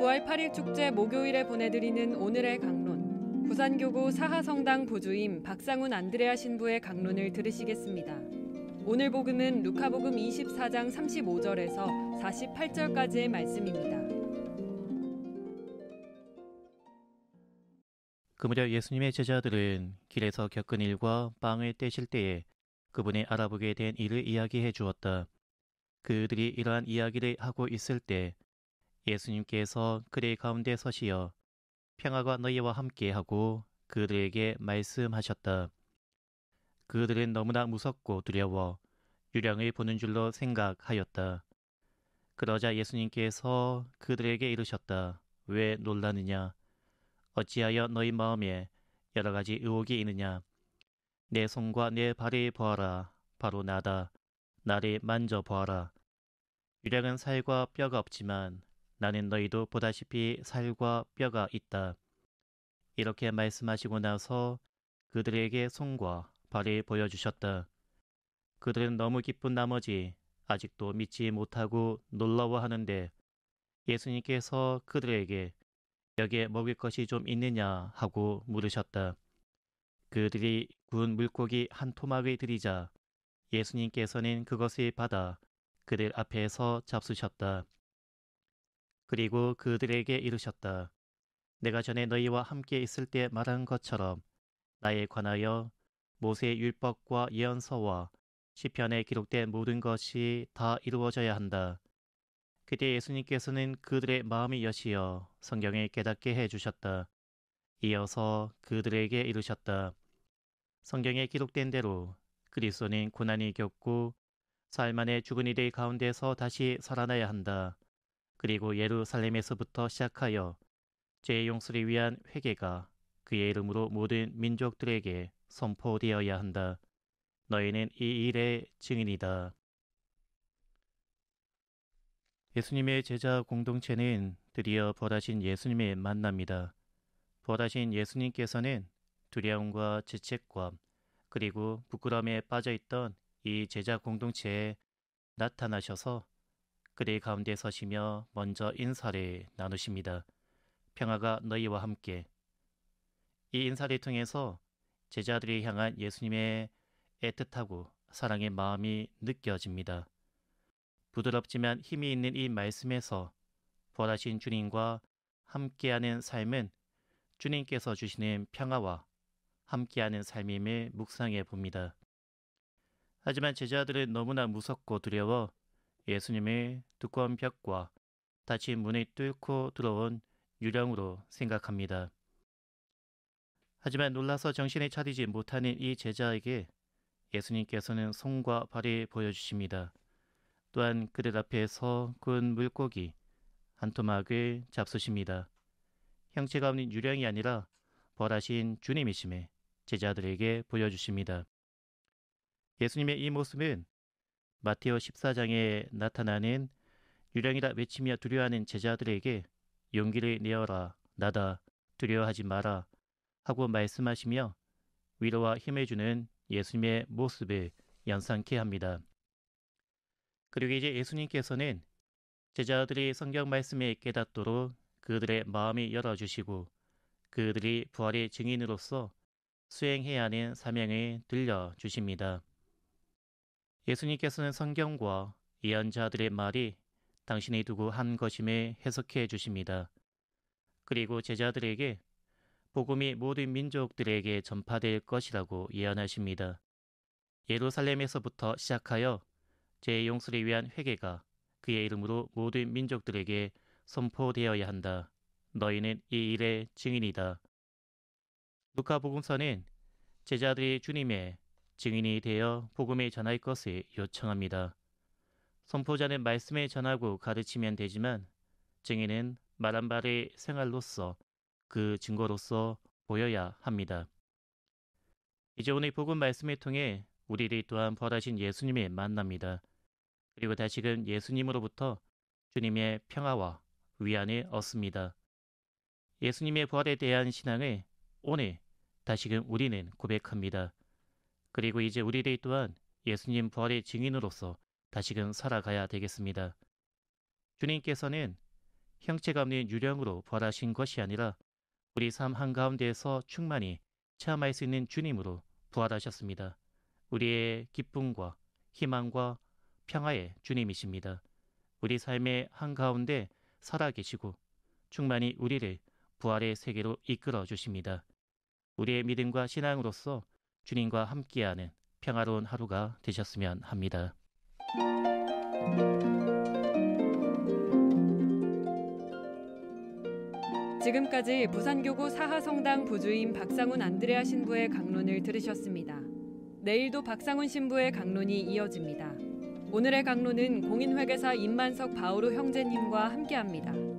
9월 8일 축제 목요일에 보내드리는 오늘의 강론. 부산교구 사하성당 보주임 박상훈 안드레아 신부의 강론을 들으시겠습니다. 오늘 복음은 루카복음 24장 35절에서 48절까지의 말씀입니다. 그 무렵 예수님의 제자들은 길에서 겪은 일과 빵을 떼실 때에 그분이알아보게된 일을 이야기해 주었다. 그들이 이러한 이야기를 하고 있을 때 예수님께서 그들 가운데 서시어 평화가 너희와 함께 하고 그들에게 말씀하셨다. 그들은 너무나 무섭고 두려워 유령을 보는 줄로 생각하였다. 그러자 예수님께서 그들에게 이르셨다. 왜 놀라느냐? 어찌하여 너희 마음에 여러 가지 의혹이 있느냐? 내 손과 내 발이 보아라. 바로 나다. 나를 만져보아라. 유령은 살과 뼈가 없지만 나는 너희도 보다시피 살과 뼈가 있다. 이렇게 말씀하시고 나서 그들에게 손과 발을 보여주셨다. 그들은 너무 기쁜 나머지 아직도 믿지 못하고 놀라워하는데 예수님께서 그들에게 여기에 먹일 것이 좀 있느냐 하고 물으셨다. 그들이 구운 물고기 한 토막을 들이자 예수님께서는 그것을 받아 그들 앞에서 잡수셨다. 그리고 그들에게 이르셨다. 내가 전에 너희와 함께 있을 때 말한 것처럼 나에 관하여 모세의 율법과 예언서와 시편에 기록된 모든 것이 다 이루어져야 한다. 그때 예수님께서는 그들의 마음이 여시어 성경을 깨닫게 해 주셨다. 이어서 그들에게 이르셨다. 성경에 기록된 대로 그리스도는 고난이 겪고 사흘 만에 죽은 이들 가운데서 다시 살아나야 한다. 그리고 예루살렘에서부터 시작하여 죄의 용서를 위한 회개가 그의 이름으로 모든 민족들에게 선포되어야 한다. 너희는 이 일의 증인이다. 예수님의 제자 공동체는 드디어 벌하신 예수님을 만납니다. 벌하신 예수님께서는 두려움과 죄책감 그리고 부끄러움에 빠져있던 이 제자 공동체에 나타나셔서 그들 가운데 서시며 먼저 인사를 나누십니다. 평화가 너희와 함께. 이 인사를 통해서 제자들이 향한 예수님의 애틋하고 사랑의 마음이 느껴집니다. 부드럽지만 힘이 있는 이 말씀에서 부활하신 주님과 함께하는 삶은 주님께서 주시는 평화와 함께하는 삶임을 묵상해 봅니다. 하지만 제자들은 너무나 무섭고 두려워 예수님을 두꺼운 벽과 닫힌 문을 뚫고 들어온 유령으로 생각합니다. 하지만 놀라서 정신을 차리지 못하는 이 제자에게 예수님께서는 손과 발을 보여주십니다. 또한 그들 앞에서 군 물고기 한 토막을 잡수십니다. 형체가 없는 유령이 아니라 벌하신 주님이심에 제자들에게 보여주십니다. 예수님의 이 모습은 마테오 14장에 나타나는 유령이다 외치며 두려워하는 제자들에게 용기를 내어라, 나다, 두려워하지 마라 하고 말씀하시며 위로와 힘을 주는 예수님의 모습을 연상케 합니다. 그리고 이제 예수님께서는 제자들이 성경 말씀에 깨닫도록 그들의 마음이 열어주시고 그들이 부활의 증인으로서 수행해야 하는 사명을 들려주십니다. 예수님께서는 성경과 예언자들의 말이 당신이 두고 한 것임을 해석해 주십니다. 그리고 제자들에게 복음이 모든 민족들에게 전파될 것이라고 예언하십니다. 예루살렘에서부터 시작하여 죄 용서를 위한 회개가 그의 이름으로 모든 민족들에게 선포되어야 한다. 너희는 이 일의 증인이다. 누카복음서는 제자들이 주님의 증인이 되어 복음에 전할 것을 요청합니다. 선포자는 말씀에 전하고 가르치면 되지만 증인은 말한 바를 생활로서 그 증거로서 보여야 합니다. 이제 오늘 복음 말씀을 통해 우리를 또한 벌하신 예수님을 만납니다. 그리고 다시금 예수님으로부터 주님의 평화와 위안을 얻습니다. 예수님의 부활에 대한 신앙을 오늘 다시금 우리는 고백합니다. 그리고 이제 우리들 또한 예수님 부활의 증인으로서 다시금 살아가야 되겠습니다. 주님께서는 형체가 없는 유령으로 부활하신 것이 아니라 우리 삶 한가운데에서 충만히 체험할 수 있는 주님으로 부활하셨습니다. 우리의 기쁨과 희망과 평화의 주님이십니다. 우리 삶의 한가운데 살아계시고 충만히 우리를 부활의 세계로 이끌어 주십니다. 우리의 믿음과 신앙으로서 주님과 함께하는 평화로운 하루가 되셨으면 합니다. 지금까지 부산교구 사하성당 부주임 박상훈 안드레아 신부의 강론을 들으셨습니다. 내일도 박상훈 신부의 강론이 이어집니다. 오늘의 강론은 공인회계사 임만석 바오루 형제님과 함께합니다.